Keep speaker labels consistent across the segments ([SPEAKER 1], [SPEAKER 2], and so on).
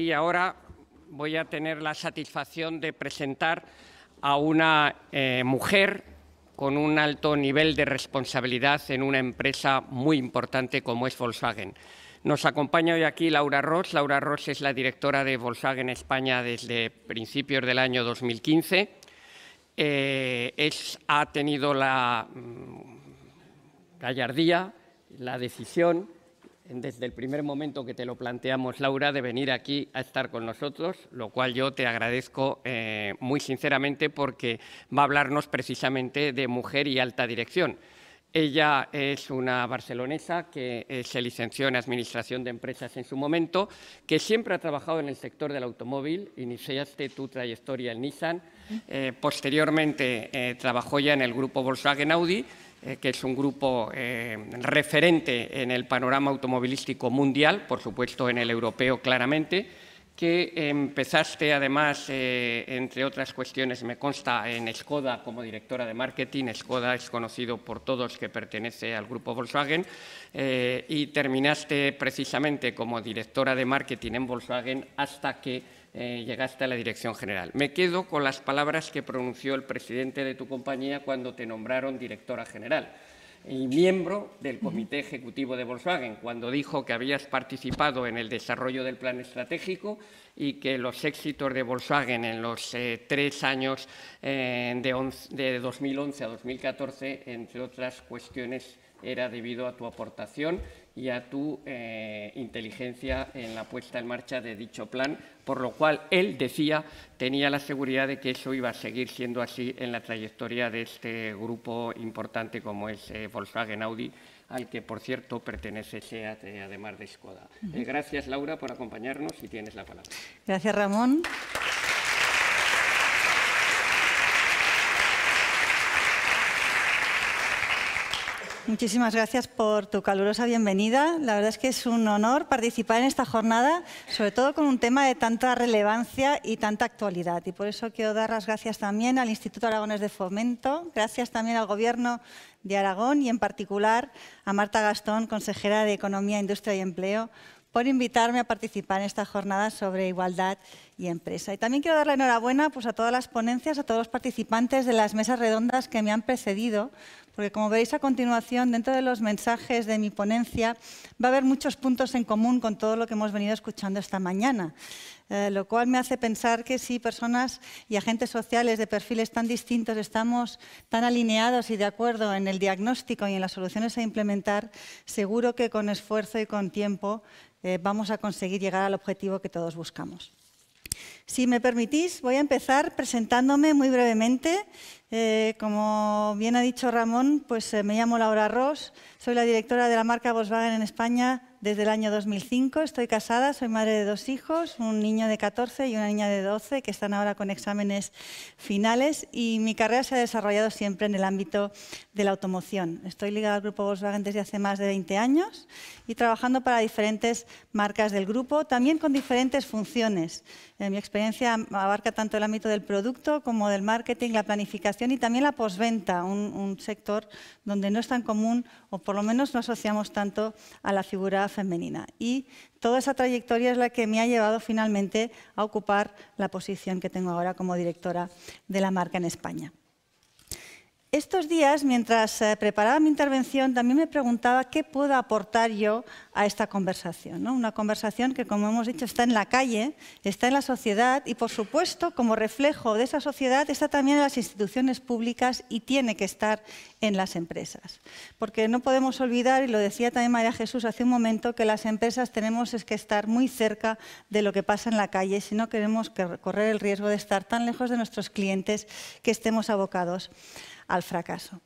[SPEAKER 1] Y ahora voy a tener la satisfacción de presentar a una eh, mujer con un alto nivel de responsabilidad en una empresa muy importante como es Volkswagen. Nos acompaña hoy aquí Laura Ross. Laura Ross es la directora de Volkswagen España desde principios del año 2015. Eh, ha tenido la mm, gallardía, la decisión desde el primer momento que te lo planteamos, Laura, de venir aquí a estar con nosotros, lo cual yo te agradezco eh, muy sinceramente porque va a hablarnos precisamente de mujer y alta dirección. Ella es una barcelonesa que eh, se licenció en Administración de Empresas en su momento, que siempre ha trabajado en el sector del automóvil. Iniciaste tu trayectoria en Nissan. Eh, posteriormente trabajó ya en el grupo Volkswagen Audi eh, que es un grupo eh, referente en el panorama automovilístico mundial, por supuesto en el europeo claramente, que empezaste además, eh, entre otras cuestiones, me consta, en Skoda como directora de marketing. Skoda es conocido por todos que pertenece al grupo Volkswagen y terminaste precisamente como directora de marketing en Volkswagen hasta que eh, llegaste a la dirección general. Me quedo con las palabras que pronunció el presidente de tu compañía cuando te nombraron directora general y miembro del Comité Ejecutivo de Volkswagen, cuando dijo que habías participado en el desarrollo del plan estratégico y que los éxitos de Volkswagen en los eh, tres años eh, de, de 2011 a 2014, entre otras cuestiones, era debido a tu aportación y a tu eh, inteligencia en la puesta en marcha de dicho plan, por lo cual él decía tenía la seguridad de que eso iba a seguir siendo así en la trayectoria de este grupo importante como es eh, Volkswagen Audi, al que por cierto pertenece SEAT, eh, además de Skoda. gracias Laura por acompañarnos y tienes la palabra.
[SPEAKER 2] Gracias Ramón. Muchísimas gracias por tu calurosa bienvenida. La verdad es que es un honor participar en esta jornada, sobre todo con un tema de tanta relevancia y tanta actualidad. Y por eso quiero dar las gracias también al Instituto Aragones de Fomento, gracias también al Gobierno de Aragón y en particular a Marta Gastón, consejera de Economía, Industria y Empleo, por invitarme a participar en esta jornada sobre igualdad y empresa. Y también quiero dar la enhorabuena pues, a todas las ponencias, a todos los participantes de las mesas redondas que me han precedido, porque como veréis a continuación, dentro de los mensajes de mi ponencia, va a haber muchos puntos en común con todo lo que hemos venido escuchando esta mañana. Eh, lo cual me hace pensar que si personas y agentes sociales de perfiles tan distintos estamos tan alineados y de acuerdo en el diagnóstico y en las soluciones a implementar, seguro que con esfuerzo y con tiempo eh, vamos a conseguir llegar al objetivo que todos buscamos. Si me permitís, voy a empezar presentándome muy brevemente. Eh, como bien ha dicho Ramón, pues me llamo Laura Ross, soy la directora de la marca Volkswagen en España desde el año 2005. Estoy casada, soy madre de dos hijos, un niño de 14 y una niña de 12 que están ahora con exámenes finales y mi carrera se ha desarrollado siempre en el ámbito de la automoción. Estoy ligada al grupo Volkswagen desde hace más de 20 años y trabajando para diferentes marcas del grupo, también con diferentes funciones. Eh, mi experiencia abarca tanto el ámbito del producto como del marketing, la planificación y también la postventa, un, un sector donde no es tan común o por lo menos no asociamos tanto a la figura femenina. Y toda esa trayectoria es la que me ha llevado finalmente a ocupar la posición que tengo ahora como directora de la marca en España. Estos días, mientras eh, preparaba mi intervención, también me preguntaba qué puedo aportar yo a esta conversación. Una conversación que, como hemos dicho, está en la calle, está en la sociedad y, por supuesto, como reflejo de esa sociedad, está también en las instituciones públicas y tiene que estar en las empresas. Porque no podemos olvidar, y lo decía también María Jesús hace un momento, que las empresas tenemos es que estar muy cerca de lo que pasa en la calle si no queremos correr el riesgo de estar tan lejos de nuestros clientes que estemos abocados al fracaso.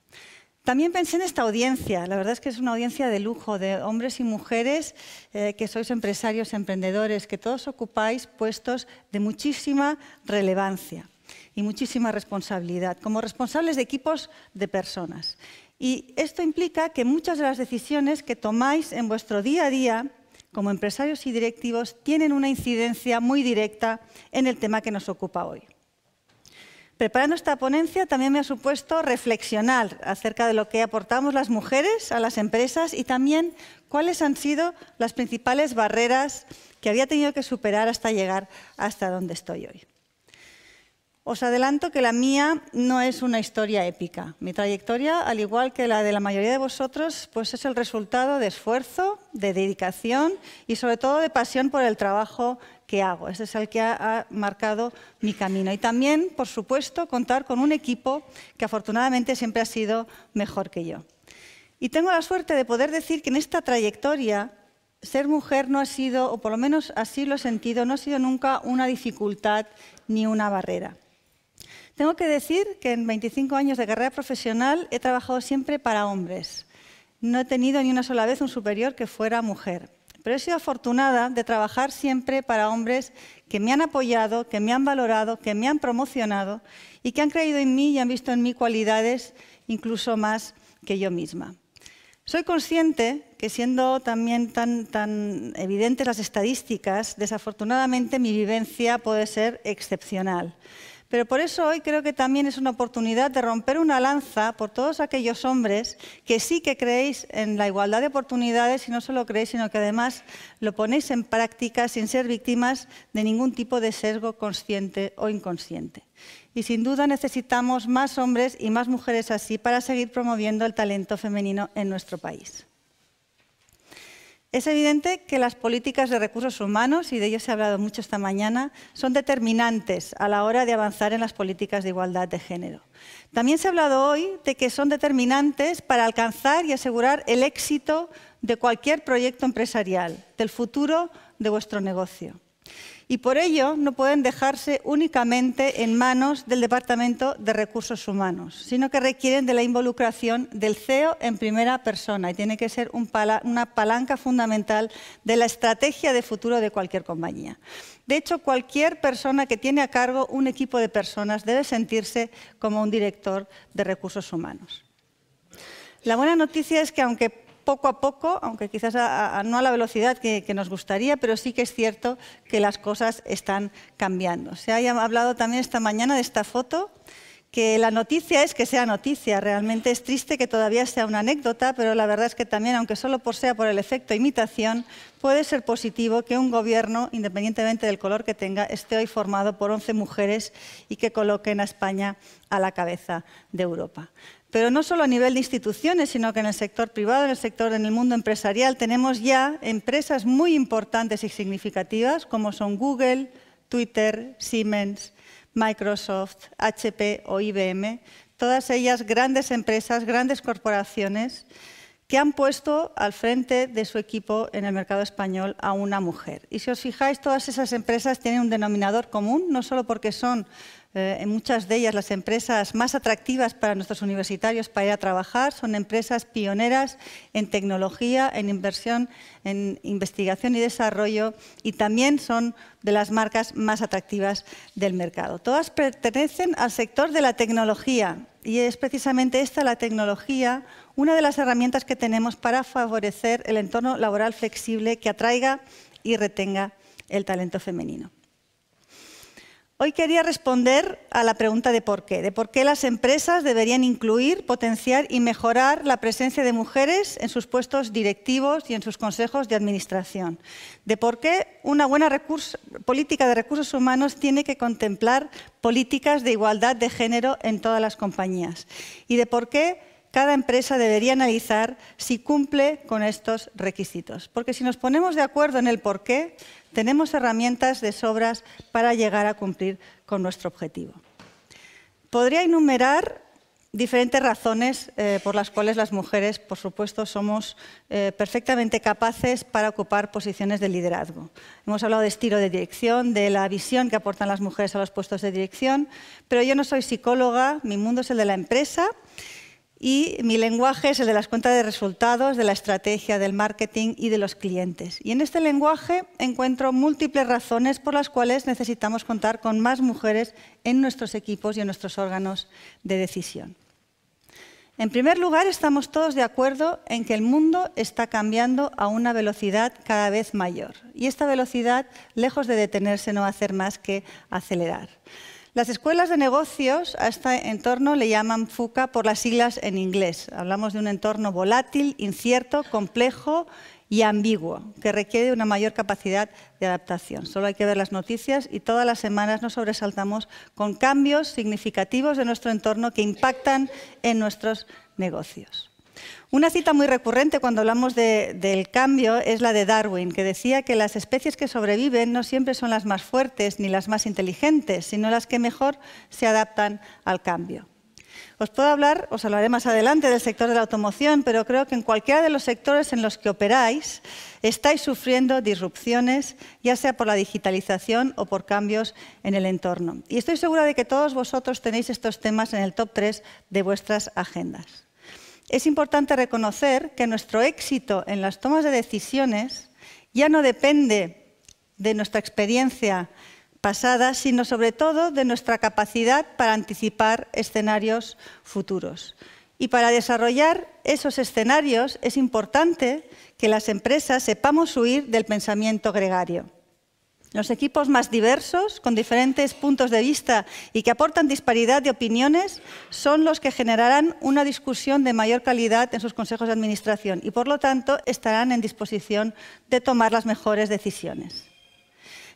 [SPEAKER 2] También pensé en esta audiencia. La verdad es que es una audiencia de lujo, de hombres y mujeres eh, que sois empresarios, emprendedores, que todos ocupáis puestos de muchísima relevancia y muchísima responsabilidad, como responsables de equipos de personas. Y esto implica que muchas de las decisiones que tomáis en vuestro día a día como empresarios y directivos tienen una incidencia muy directa en el tema que nos ocupa hoy. Preparando esta ponencia también me ha supuesto reflexionar acerca de lo que aportamos las mujeres a las empresas y también cuáles han sido las principales barreras que había tenido que superar hasta llegar hasta donde estoy hoy. Os adelanto que la mía no es una historia épica. Mi trayectoria, al igual que la de la mayoría de vosotros, pues es el resultado de esfuerzo, de dedicación y sobre todo de pasión por el trabajo que hago. Ese es el que ha, marcado mi camino. Y también, por supuesto, contar con un equipo que afortunadamente siempre ha sido mejor que yo. Y tengo la suerte de poder decir que en esta trayectoria ser mujer no ha sido, o por lo menos así lo he sentido, no ha sido nunca una dificultad ni una barrera. Tengo que decir que en 25 años de carrera profesional he trabajado siempre para hombres. No he tenido ni una sola vez un superior que fuera mujer. Pero he sido afortunada de trabajar siempre para hombres que me han apoyado, que me han valorado, que me han promocionado y que han creído en mí y han visto en mí cualidades incluso más que yo misma. Soy consciente que siendo también tan, tan evidentes las estadísticas, desafortunadamente mi vivencia puede ser excepcional. Pero por eso hoy creo que también es una oportunidad de romper una lanza por todos aquellos hombres que sí que creéis en la igualdad de oportunidades y no solo creéis, sino que además lo ponéis en práctica sin ser víctimas de ningún tipo de sesgo consciente o inconsciente. Y sin duda necesitamos más hombres y más mujeres así para seguir promoviendo el talento femenino en nuestro país. Es evidente que las políticas de recursos humanos, y de ello se ha hablado mucho esta mañana, son determinantes a la hora de avanzar en las políticas de igualdad de género. También se ha hablado hoy de que son determinantes para alcanzar y asegurar el éxito de cualquier proyecto empresarial, del futuro de vuestro negocio y por ello no pueden dejarse únicamente en manos del Departamento de Recursos Humanos, sino que requieren de la involucración del CEO en primera persona y tiene que ser una palanca fundamental de la estrategia de futuro de cualquier compañía. De hecho, cualquier persona que tiene a cargo un equipo de personas debe sentirse como un director de recursos humanos. La buena noticia es que aunque poco a poco, aunque quizás no a la velocidad que, nos gustaría, pero sí que es cierto que las cosas están cambiando. Se ha hablado también esta mañana de esta foto, que la noticia es que sea noticia. Realmente es triste que todavía sea una anécdota, pero la verdad es que también, aunque solo por sea por el efecto imitación, puede ser positivo que un gobierno, independientemente del color que tenga, esté hoy formado por 11 mujeres y que coloquen a España a la cabeza de Europa. Pero no solo a nivel de instituciones, sino que en el sector privado, en el sector, en el mundo empresarial, tenemos ya empresas muy importantes y significativas como son Google, Twitter, Siemens, Microsoft, HP o IBM, todas ellas grandes empresas, grandes corporaciones que han puesto al frente de su equipo en el mercado español a una mujer. Y si os fijáis, todas esas empresas tienen un denominador común, no solo porque son eh, en muchas de ellas las empresas más atractivas para nuestros universitarios para ir a trabajar son empresas pioneras en tecnología, en inversión, en investigación y desarrollo y también son de las marcas más atractivas del mercado. Todas pertenecen al sector de la tecnología y es precisamente esta la tecnología una de las herramientas que tenemos para favorecer el entorno laboral flexible que atraiga y retenga el talento femenino. Hoy quería responder a la pregunta de por qué, de por qué las empresas deberían incluir, potenciar y mejorar la presencia de mujeres en sus puestos directivos y en sus consejos de administración, de por qué una buena política de recursos humanos tiene que contemplar políticas de igualdad de género en todas las compañías y de por qué cada empresa debería analizar si cumple con estos requisitos. Porque si nos ponemos de acuerdo en el por qué, tenemos herramientas de sobras para llegar a cumplir con nuestro objetivo. Podría enumerar diferentes razones eh, por las cuales las mujeres, por supuesto, somos eh, perfectamente capaces para ocupar posiciones de liderazgo. Hemos hablado de estilo de dirección, de la visión que aportan las mujeres a los puestos de dirección, pero yo no soy psicóloga, mi mundo es el de la empresa y mi lenguaje es el de las cuentas de resultados, de la estrategia, del marketing y de los clientes. Y en este lenguaje encuentro múltiples razones por las cuales necesitamos contar con más mujeres en nuestros equipos y en nuestros órganos de decisión. En primer lugar, estamos todos de acuerdo en que el mundo está cambiando a una velocidad cada vez mayor. Y esta velocidad, lejos de detenerse, no va a hacer más que acelerar. Las escuelas de negocios a este entorno le llaman FUCA por las siglas en inglés. Hablamos de un entorno volátil, incierto, complejo y ambiguo, que requiere una mayor capacidad de adaptación. Solo hay que ver las noticias y todas las semanas nos sobresaltamos con cambios significativos de nuestro entorno que impactan en nuestros negocios. Una cita muy recurrente cuando hablamos del cambio es la de Darwin, que decía que las especies que sobreviven no siempre son las más fuertes ni las más inteligentes, sino las que mejor se adaptan al cambio. Os puedo hablar, os hablaré más adelante del sector de la automoción, pero creo que en cualquiera de los sectores en los que operáis estáis sufriendo disrupciones, ya sea por la digitalización o por cambios en el entorno. Y estoy segura de que todos vosotros tenéis estos temas en el top 3 de vuestras agendas es importante reconocer que nuestro éxito en las tomas de decisiones ya no depende de nuestra experiencia pasada, sino sobre todo de nuestra capacidad para anticipar escenarios futuros. Y para desarrollar esos escenarios es importante que las empresas sepamos huir del pensamiento gregario. Los equipos más diversos, con diferentes puntos de vista y que aportan disparidad de opiniones, son los que generarán una discusión de mayor calidad en sus consejos de administración y, por lo tanto, estarán en disposición de tomar las mejores decisiones.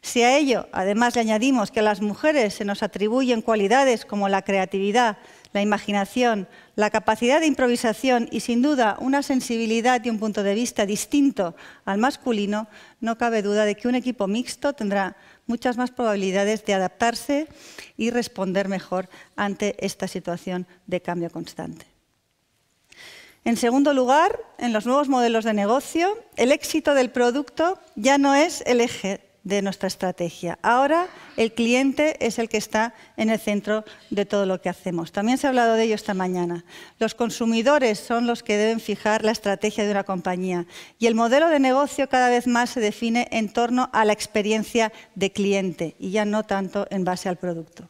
[SPEAKER 2] Si a ello, además, le añadimos que a las mujeres se nos atribuyen cualidades como la creatividad, la imaginación, la capacidad de improvisación y sin duda una sensibilidad y un punto de vista distinto al masculino, no cabe duda de que un equipo mixto tendrá muchas más probabilidades de adaptarse y responder mejor ante esta situación de cambio constante. En segundo lugar, en los nuevos modelos de negocio, el éxito del producto ya no es el eje de nuestra estrategia. Ahora el cliente es el que está en el centro de todo lo que hacemos. También se ha hablado de ello esta mañana. Los consumidores son los que deben fijar la estrategia de una compañía y el modelo de negocio cada vez más se define en torno a la experiencia de cliente y ya no tanto en base al producto.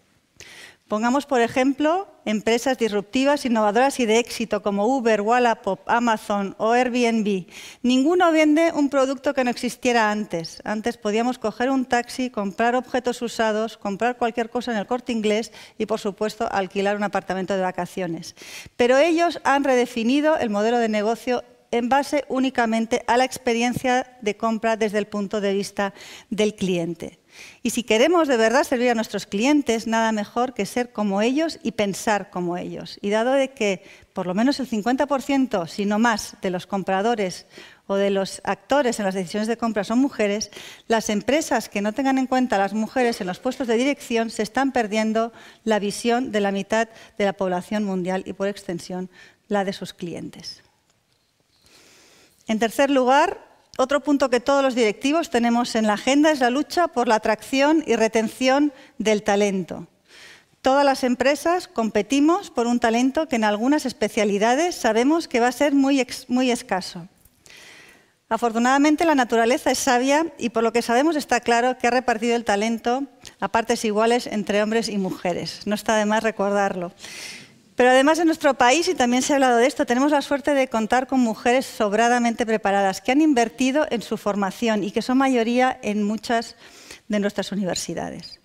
[SPEAKER 2] Pongamos, por ejemplo, empresas disruptivas, innovadoras y de éxito como Uber, Wallapop, Amazon o Airbnb. Ninguno vende un producto que no existiera antes. Antes podíamos coger un taxi, comprar objetos usados, comprar cualquier cosa en el corte inglés y, por supuesto, alquilar un apartamento de vacaciones. Pero ellos han redefinido el modelo de negocio en base únicamente a la experiencia de compra desde el punto de vista del cliente. Y si queremos de verdad servir a nuestros clientes, nada mejor que ser como ellos y pensar como ellos. Y dado de que por lo menos el 50%, si no más, de los compradores o de los actores en las decisiones de compra son mujeres, las empresas que no tengan en cuenta a las mujeres en los puestos de dirección se están perdiendo la visión de la mitad de la población mundial y por extensión la de sus clientes. En tercer lugar, otro punto que todos los directivos tenemos en la agenda es la lucha por la atracción y retención del talento. Todas las empresas competimos por un talento que en algunas especialidades sabemos que va a ser muy, escaso. Afortunadamente la naturaleza es sabia y por lo que sabemos está claro que ha repartido el talento a partes iguales entre hombres y mujeres. No está de más recordarlo. Pero además en nuestro país, y también se ha hablado de esto, tenemos la suerte de contar con mujeres sobradamente preparadas que han invertido en su formación y que son mayoría en muchas de nuestras universidades.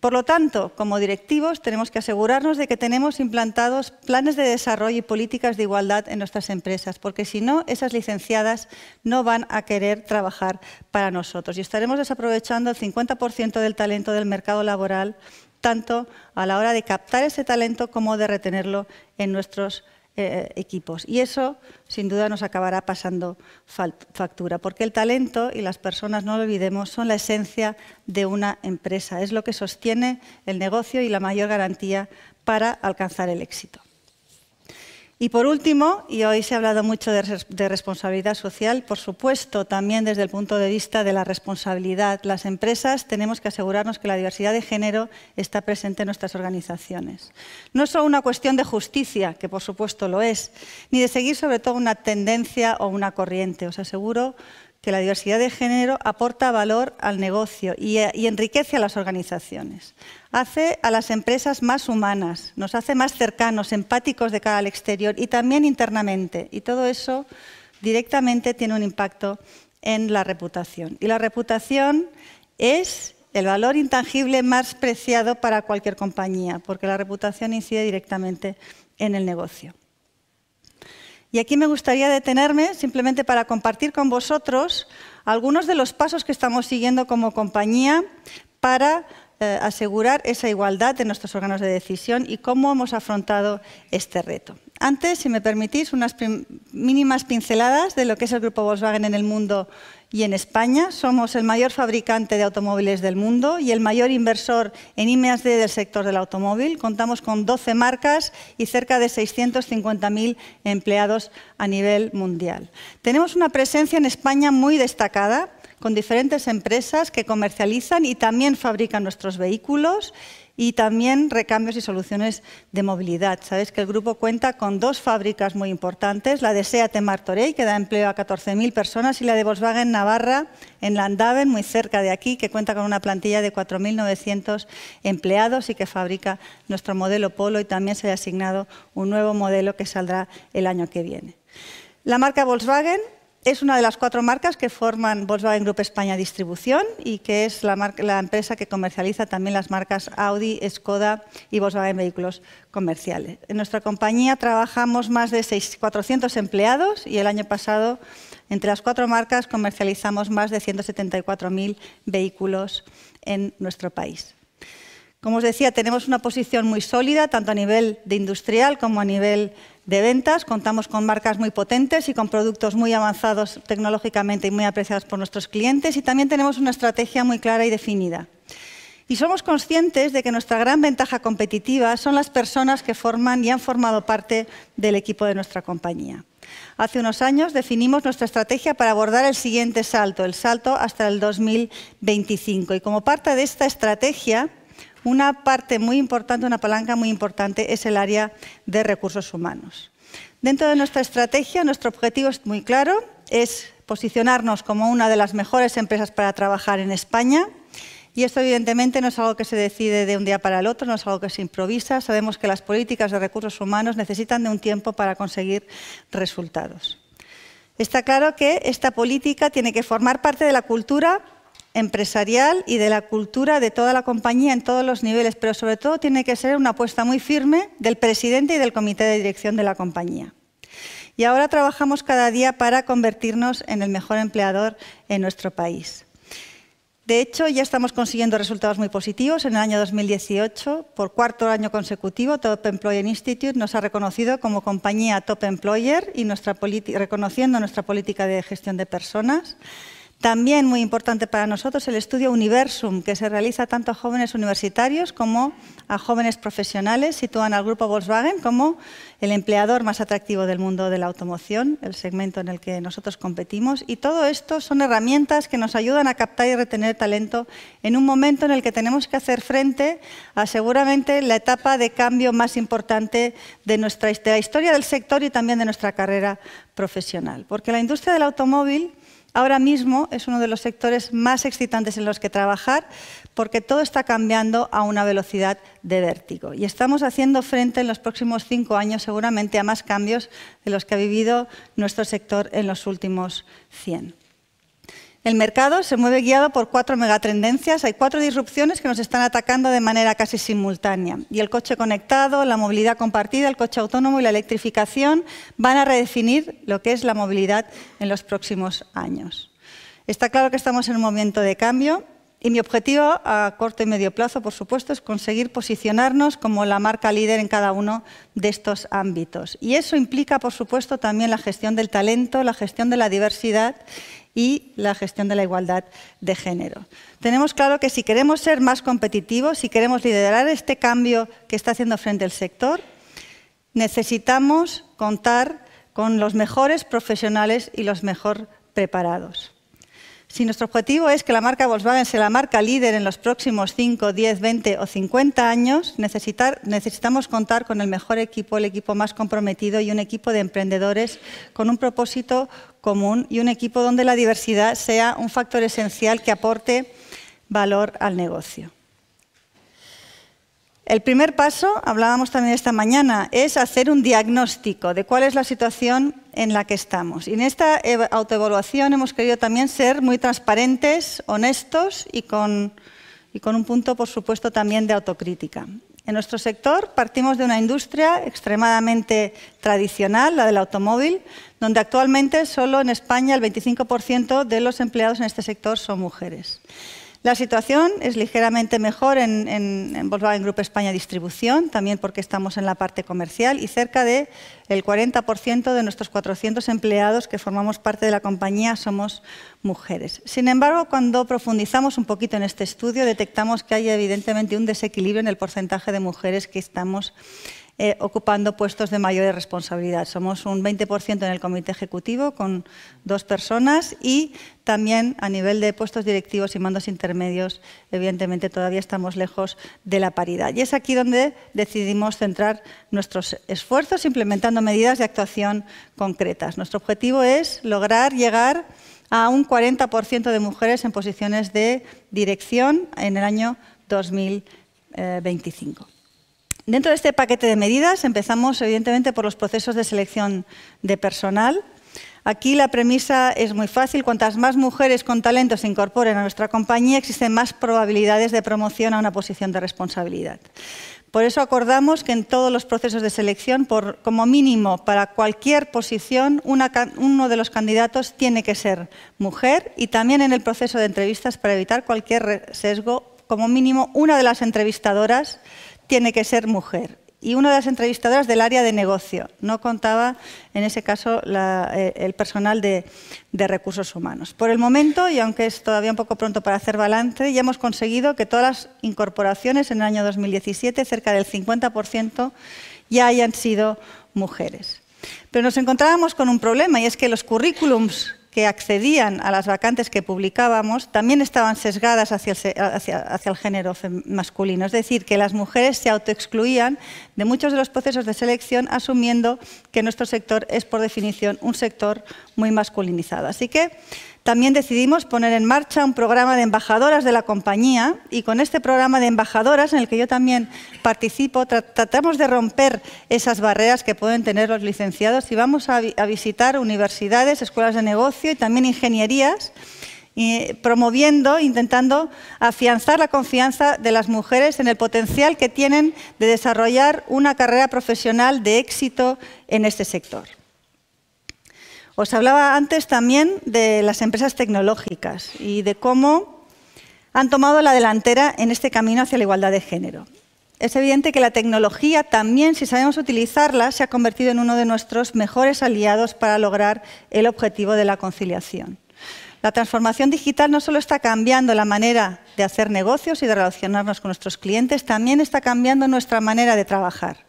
[SPEAKER 2] Por lo tanto, como directivos tenemos que asegurarnos de que tenemos implantados planes de desarrollo y políticas de igualdad en nuestras empresas, porque si no, esas licenciadas no van a querer trabajar para nosotros y estaremos desaprovechando el 50% del talento del mercado laboral tanto a la hora de captar ese talento como de retenerlo en nuestros eh, equipos. Y eso, sin duda, nos acabará pasando factura, porque el talento y las personas, no lo olvidemos, son la esencia de una empresa. Es lo que sostiene el negocio y la mayor garantía para alcanzar el éxito. Y por último, y hoy se ha hablado mucho de, responsabilidad social, por supuesto, también desde el punto de vista de la responsabilidad, las empresas tenemos que asegurarnos que la diversidad de género está presente en nuestras organizaciones. No es solo una cuestión de justicia, que por supuesto lo es, ni de seguir sobre todo una tendencia o una corriente. Os aseguro que la diversidad de género aporta valor al negocio eh, y, enriquece a las organizaciones. Hace a las empresas más humanas, nos hace más cercanos, empáticos de cara al exterior y también internamente. Y todo eso directamente tiene un impacto en la reputación. Y la reputación es el valor intangible más preciado para cualquier compañía, porque la reputación incide directamente en el negocio. Y aquí me gustaría detenerme simplemente para compartir con vosotros algunos de los pasos que estamos siguiendo como compañía para eh, asegurar esa igualdad en nuestros órganos de decisión y cómo hemos afrontado este reto. Antes, si me permitís, unas mínimas pinceladas de lo que es el grupo Volkswagen en el mundo y en España. Somos el mayor fabricante de automóviles del mundo y el mayor inversor en I+.D. E del sector del automóvil. Contamos con 12 marcas y cerca de 650.000 empleados a nivel mundial. Tenemos una presencia en España muy destacada, con diferentes empresas que comercializan y también fabrican nuestros vehículos y también recambios y soluciones de movilidad. Sabes que el grupo cuenta con dos fábricas muy importantes, la de SEAT Martorell, que da empleo a 14.000 personas, y la de Volkswagen Navarra, en Landaven, muy cerca de aquí, que cuenta con una plantilla de 4.900 empleados y que fabrica nuestro modelo Polo y también se ha asignado un nuevo modelo que saldrá el año que viene. La marca Volkswagen es una de las cuatro marcas que forman Volkswagen Group España Distribución y que es la, empresa que comercializa también las marcas Audi, Skoda y Volkswagen Vehículos Comerciales. En nuestra compañía trabajamos más de 400 empleados y el año pasado entre las cuatro marcas comercializamos más de 174.000 vehículos en nuestro país. Como os decía, tenemos una posición muy sólida tanto a nivel de industrial como a nivel de ventas. Contamos con marcas muy potentes y con productos muy avanzados tecnológicamente y muy apreciados por nuestros clientes y también tenemos una estrategia muy clara y definida. Y somos conscientes de que nuestra gran ventaja competitiva son las personas que forman y han formado parte del equipo de nuestra compañía. Hace unos años definimos nuestra estrategia para abordar el siguiente salto, el salto hasta el 2025. Y como parte de esta estrategia, una parte muy importante, una palanca muy importante es el área de recursos humanos. Dentro de nuestra estrategia, nuestro objetivo es muy claro, es posicionarnos como una de las mejores empresas para trabajar en España. Y esto evidentemente no es algo que se decide de un día para el otro, no es algo que se improvisa. Sabemos que las políticas de recursos humanos necesitan de un tiempo para conseguir resultados. Está claro que esta política tiene que formar parte de la cultura empresarial y de la cultura de toda la compañía en todos los niveles, pero sobre todo tiene que ser una apuesta muy firme del presidente y del comité de dirección de la compañía. Y ahora trabajamos cada día para convertirnos en el mejor empleador en nuestro país. De hecho, ya estamos consiguiendo resultados muy positivos. En el año 2018, por cuarto año consecutivo, Top Employer Institute nos ha reconocido como compañía Top Employer y reconociendo nuestra política de gestión de personas. También muy importante para nosotros el estudio Universum, que se realiza tanto a jóvenes universitarios como a jóvenes profesionales. Sitúan al grupo Volkswagen como el empleador más atractivo del mundo de la automoción, el segmento en el que nosotros competimos. Y todo esto son herramientas que nos ayudan a captar y retener talento en un momento en el que tenemos que hacer frente a seguramente la etapa de cambio más importante de, nuestra, la historia del sector y también de nuestra carrera profesional. Porque la industria del automóvil Ahora mismo es uno de los sectores más excitantes en los que trabajar porque todo está cambiando a una velocidad de vértigo y estamos haciendo frente en los próximos cinco años seguramente a más cambios de los que ha vivido nuestro sector en los últimos 100. El mercado se mueve guiado por cuatro megatendencias, hay cuatro disrupciones que nos están atacando de manera casi simultánea. Y el coche conectado, la movilidad compartida, el coche autónomo y la electrificación van a redefinir lo que es la movilidad en los próximos años. Está claro que estamos en un momento de cambio y mi objetivo a corto y medio plazo, por supuesto, es conseguir posicionarnos como la marca líder en cada uno de estos ámbitos. Y eso implica, por supuesto, también la gestión del talento, la gestión de la diversidad y la gestión de la igualdad de género. Tenemos claro que si queremos ser más competitivos, si queremos liderar este cambio que está haciendo frente al sector, necesitamos contar con los mejores profesionales y los mejor preparados. Si nuestro objetivo es que la marca Volkswagen sea la marca líder en los próximos 5, 10, 20 o 50 años, necesitar, necesitamos contar con el mejor equipo, el equipo más comprometido y un equipo de emprendedores con un propósito común y un equipo donde la diversidad sea un factor esencial que aporte valor al negocio. El primer paso, hablábamos también esta mañana, es hacer un diagnóstico de cuál es la situación en la que estamos. Y en esta autoevaluación hemos querido también ser muy transparentes, honestos y con, y con un punto, por supuesto, también de autocrítica. En nuestro sector partimos de una industria extremadamente tradicional, la del automóvil, donde actualmente solo en España el 25% de los empleados en este sector son mujeres. La situación es ligeramente mejor en, en, en, Volkswagen España Distribución, también porque estamos en la parte comercial y cerca del 40% de nuestros 400 empleados que formamos parte de la compañía somos mujeres. Sin embargo, cuando profundizamos un poquito en este estudio, detectamos que hay evidentemente un desequilibrio en el porcentaje de mujeres que estamos eh, ocupando puestos de mayor responsabilidad. Somos un 20% en el comité ejecutivo con dos personas y también a nivel de puestos directivos y mandos intermedios, evidentemente todavía estamos lejos de la paridad. Y es aquí donde decidimos centrar nuestros esfuerzos implementando medidas de actuación concretas. Nuestro objetivo es lograr llegar a un 40% de mujeres en posiciones de dirección en el año 2025. Dentro de este paquete de medidas empezamos evidentemente por los procesos de selección de personal. Aquí la premisa es muy fácil. Cuantas más mujeres con talento se incorporen a nuestra compañía, existen más probabilidades de promoción a una posición de responsabilidad. Por eso acordamos que en todos los procesos de selección, como mínimo para cualquier posición, uno de los candidatos tiene que ser mujer y también en el proceso de entrevistas para evitar cualquier sesgo, como mínimo una de las entrevistadoras tiene que ser mujer. Y una de las entrevistadoras del área de negocio. No contaba, en ese caso, eh, el personal de, de, recursos humanos. Por el momento, y aunque es todavía un poco pronto para hacer balance, ya hemos conseguido que todas las incorporaciones en el año 2017, cerca del 50%, ya hayan sido mujeres. Pero nos encontrábamos con un problema, y es que los currículums que accedían a las vacantes que publicábamos también estaban sesgadas hacia el, el género masculino. Es decir, que las mujeres se autoexcluían de muchos de los procesos de selección asumiendo que nuestro sector es, por definición, un sector muy masculinizado. Así que también decidimos poner en marcha un programa de embajadoras de la compañía y con este programa de embajadoras, en el que yo también participo, tratamos de romper esas barreras que pueden tener los licenciados y vamos a, visitar universidades, escuelas de negocio y también ingenierías y promoviendo, intentando afianzar la confianza de las mujeres en el potencial que tienen de desarrollar una carrera profesional de éxito en este sector. Os hablaba antes también de las empresas tecnológicas y de cómo han tomado la delantera en este camino hacia la igualdad de género. Es evidente que la tecnología también, si sabemos utilizarla, se ha convertido en uno de nuestros mejores aliados para lograr el objetivo de la conciliación. La transformación digital no solo está cambiando la manera de hacer negocios y de relacionarnos con nuestros clientes, también está cambiando nuestra manera de trabajar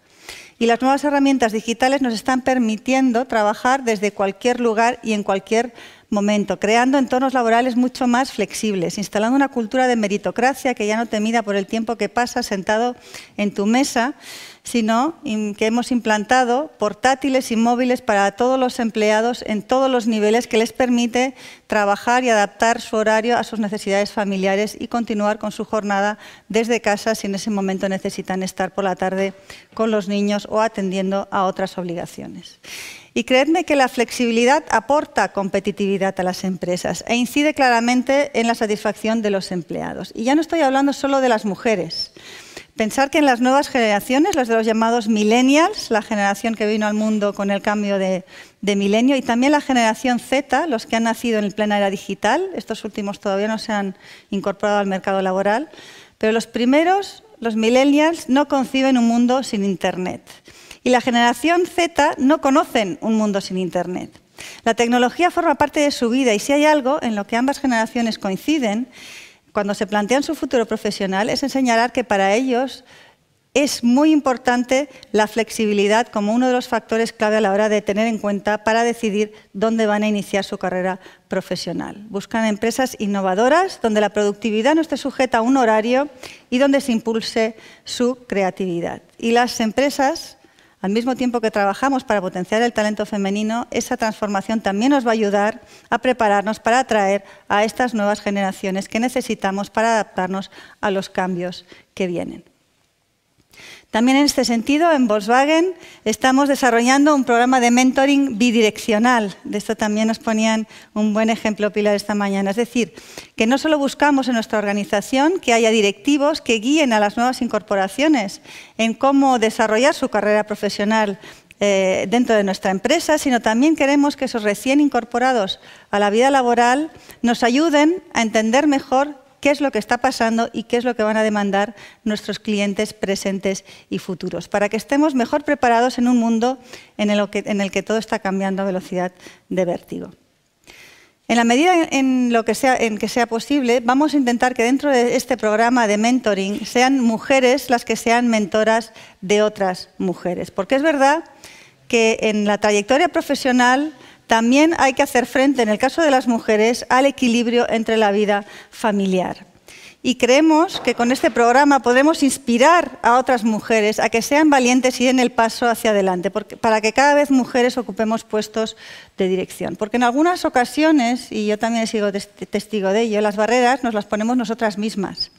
[SPEAKER 2] y las nuevas herramientas digitales nos están permitiendo trabajar desde cualquier lugar y en cualquier momento, creando entornos laborales mucho más flexibles, instalando una cultura de meritocracia que ya no te mida por el tiempo que pasas sentado en tu mesa, sino que hemos implantado portátiles y móviles para todos los empleados en todos los niveles que les permite trabajar y adaptar su horario a sus necesidades familiares y continuar con su jornada desde casa si en ese momento necesitan estar por la tarde con los niños o atendiendo a otras obligaciones. Y creedme que la flexibilidad aporta competitividad a las empresas e incide claramente en la satisfacción de los empleados. Y ya no estoy hablando solo de las mujeres. Pensar que en las nuevas generaciones, las de los llamados millennials, la generación que vino al mundo con el cambio de, milenio, y también la generación Z, los que han nacido en el plena era digital, estos últimos todavía no se han incorporado al mercado laboral, pero los primeros, los millennials, no conciben un mundo sin Internet. Y la generación Z no conocen un mundo sin Internet. La tecnología forma parte de su vida y si hay algo en lo que ambas generaciones coinciden, cuando se plantean su futuro profesional, es en señalar que para ellos es muy importante la flexibilidad como uno de los factores clave a la hora de tener en cuenta para decidir dónde van a iniciar su carrera profesional. Buscan empresas innovadoras donde la productividad no esté sujeta a un horario y donde se impulse su creatividad. Y las empresas al mismo tiempo que trabajamos para potenciar el talento femenino, esa transformación también nos va a ayudar a prepararnos para atraer a estas nuevas generaciones que necesitamos para adaptarnos a los cambios que vienen. También en este sentido, en Volkswagen estamos desarrollando un programa de mentoring bidireccional. De esto también nos ponían un buen ejemplo Pilar esta mañana. Es decir, que no solo buscamos en nuestra organización que haya directivos que guíen a las nuevas incorporaciones en cómo desarrollar su carrera profesional eh, dentro de nuestra empresa, sino también queremos que esos recién incorporados a la vida laboral nos ayuden a entender mejor qué es lo que está pasando y qué es lo que van a demandar nuestros clientes presentes y futuros, para que estemos mejor preparados en un mundo en el que, todo está cambiando a velocidad de vértigo. En la medida en, lo en que sea posible, vamos a intentar que dentro de este programa de mentoring sean mujeres las que sean mentoras de otras mujeres. Porque es verdad que en la trayectoria profesional también hay que hacer frente, en el caso de las mujeres, al equilibrio entre la vida familiar. Y creemos que con este programa podemos inspirar a otras mujeres a que sean valientes y den el paso hacia adelante, para que cada vez mujeres ocupemos puestos de dirección. Porque en algunas ocasiones, y yo también sigo testigo de ello, las barreras nos las ponemos nosotras mismas.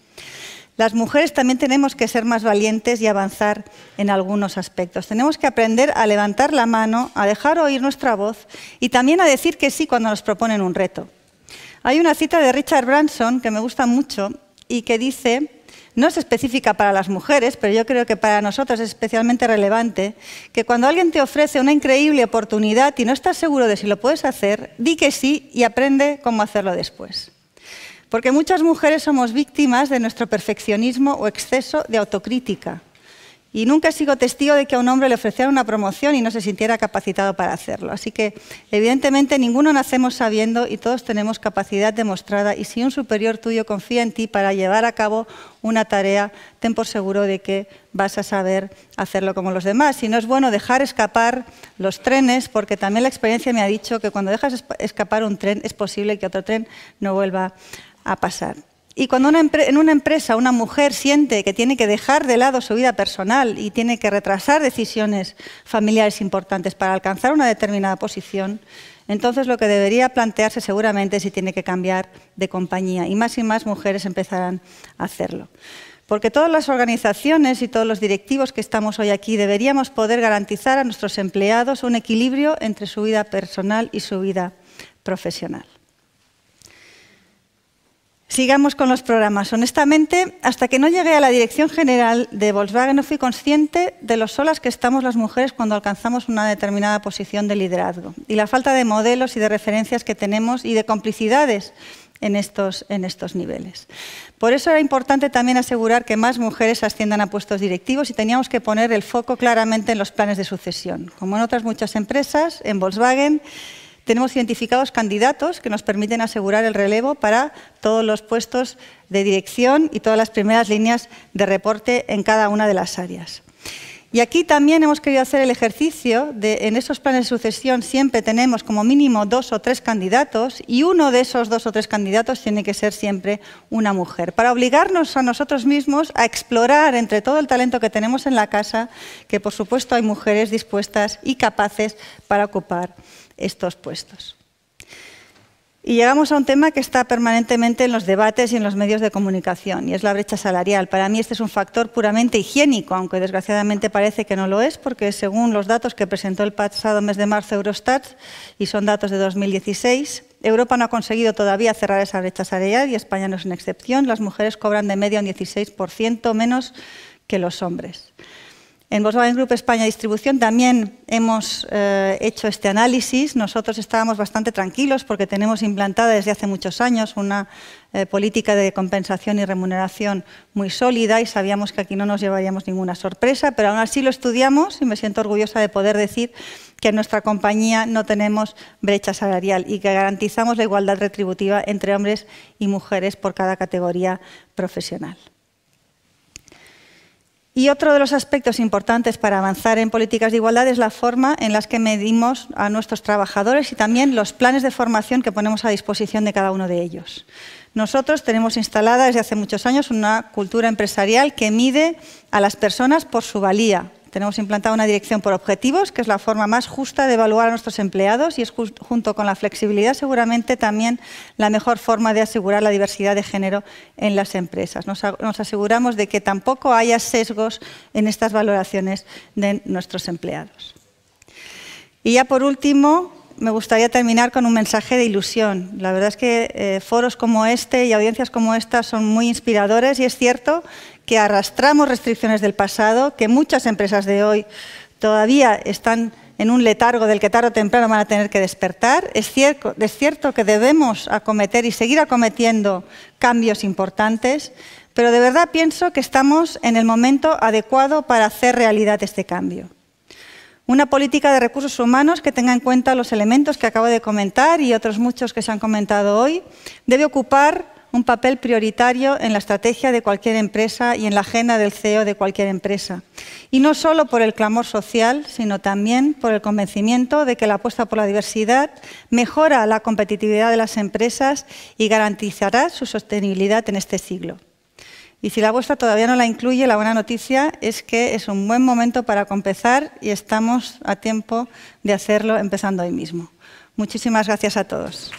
[SPEAKER 2] Las mujeres también tenemos que ser más valientes y avanzar en algunos aspectos. Tenemos que aprender a levantar la mano, a dejar oír nuestra voz y también a decir que sí cuando nos proponen un reto. Hay una cita de Richard Branson que me gusta mucho y que dice, no es específica para las mujeres, pero yo creo que para nosotros es especialmente relevante, que cuando alguien te ofrece una increíble oportunidad y no estás seguro de si lo puedes hacer, di que sí y aprende cómo hacerlo después. Porque muchas mujeres somos víctimas de nuestro perfeccionismo o exceso de autocrítica. Y nunca sigo testigo de que a un hombre le ofrecieran una promoción y no se sintiera capacitado para hacerlo. Así que, evidentemente, ninguno nacemos sabiendo y todos tenemos capacidad demostrada. Y si un superior tuyo confía en ti para llevar a cabo una tarea, ten por seguro de que vas a saber hacerlo como los demás. Y no es bueno dejar escapar los trenes, porque también la experiencia me ha dicho que cuando dejas escapar un tren es posible que otro tren no vuelva a pasar. Y cuando en una empresa una mujer siente que tiene que dejar de lado su vida personal y tiene que retrasar decisiones familiares importantes para alcanzar una determinada posición, entonces lo que debería plantearse seguramente es si tiene que cambiar de compañía. Y más y más mujeres empezarán a hacerlo. Porque todas las organizaciones y todos los directivos que estamos hoy aquí deberíamos poder garantizar a nuestros empleados un equilibrio entre su vida personal y su vida profesional. Sigamos con los programas. Honestamente, hasta que no llegué a la dirección general de Volkswagen no fui consciente de los solas que estamos las mujeres cuando alcanzamos una determinada posición de liderazgo y la falta de modelos y de referencias que tenemos y de complicidades en estos, en estos niveles. Por eso era importante también asegurar que más mujeres asciendan a puestos directivos y teníamos que poner el foco claramente en los planes de sucesión. Como en otras muchas empresas, en Volkswagen tenemos identificados candidatos que nos permiten asegurar el relevo para todos los puestos de dirección y todas las primeras líneas de reporte en cada una de las áreas. Y aquí también hemos querido hacer el ejercicio de, en esos planes de sucesión siempre tenemos como mínimo dos o tres candidatos y uno de esos dos o tres candidatos tiene que ser siempre una mujer, para obligarnos a nosotros mismos a explorar entre todo el talento que tenemos en la casa, que por supuesto hay mujeres dispuestas y capaces para ocupar estos puestos. Y llegamos a un tema que está permanentemente en los debates y en los medios de comunicación, y es la brecha salarial. Para mí este es un factor puramente higiénico, aunque desgraciadamente parece que no lo es, porque según los datos que presentó el pasado mes de marzo Eurostat, y son datos de 2016, Europa no ha conseguido todavía cerrar esa brecha salarial y España no es una excepción. Las mujeres cobran de media un 16% menos que los hombres. En Volkswagen Group España Distribución también hemos eh, hecho este análisis. Nosotros estábamos bastante tranquilos porque tenemos implantada desde hace muchos años una eh, política de compensación y remuneración muy sólida y sabíamos que aquí no nos llevaríamos ninguna sorpresa, pero aún así lo estudiamos y me siento orgullosa de poder decir que en nuestra compañía no tenemos brecha salarial y que garantizamos la igualdad retributiva entre hombres y mujeres por cada categoría profesional. Y otro de los aspectos importantes para avanzar en políticas de igualdad es la forma en las que medimos a nuestros trabajadores y también los planes de formación que ponemos a disposición de cada uno de ellos. Nosotros tenemos instalada desde hace muchos años una cultura empresarial que mide a las personas por su valía, tenemos implantada una dirección por objetivos, que es la forma más justa de evaluar a nuestros empleados y es junto con la flexibilidad seguramente también la mejor forma de asegurar la diversidad de género en las empresas. Nos, aseguramos de que tampoco haya sesgos en estas valoraciones de nuestros empleados. Y ya por último, me gustaría terminar con un mensaje de ilusión. La verdad es que eh, foros como este y audiencias como esta son muy inspiradores y es cierto que arrastramos restricciones del pasado, que muchas empresas de hoy todavía están en un letargo del que tarde o temprano van a tener que despertar. Es cierto, que debemos acometer y seguir acometiendo cambios importantes, pero de verdad pienso que estamos en el momento adecuado para hacer realidad este cambio. Una política de recursos humanos que tenga en cuenta los elementos que acabo de comentar y otros muchos que se han comentado hoy debe ocupar un papel prioritario en la estrategia de cualquier empresa y en la agenda del CEO de cualquier empresa. Y no solo por el clamor social, sino también por el convencimiento de que la apuesta por la diversidad mejora la competitividad de las empresas y garantizará su sostenibilidad en este siglo. Y si la vuestra todavía no la incluye, la buena noticia es que es un buen momento para comenzar y estamos a tiempo de hacerlo empezando hoy mismo. Muchísimas gracias a todos.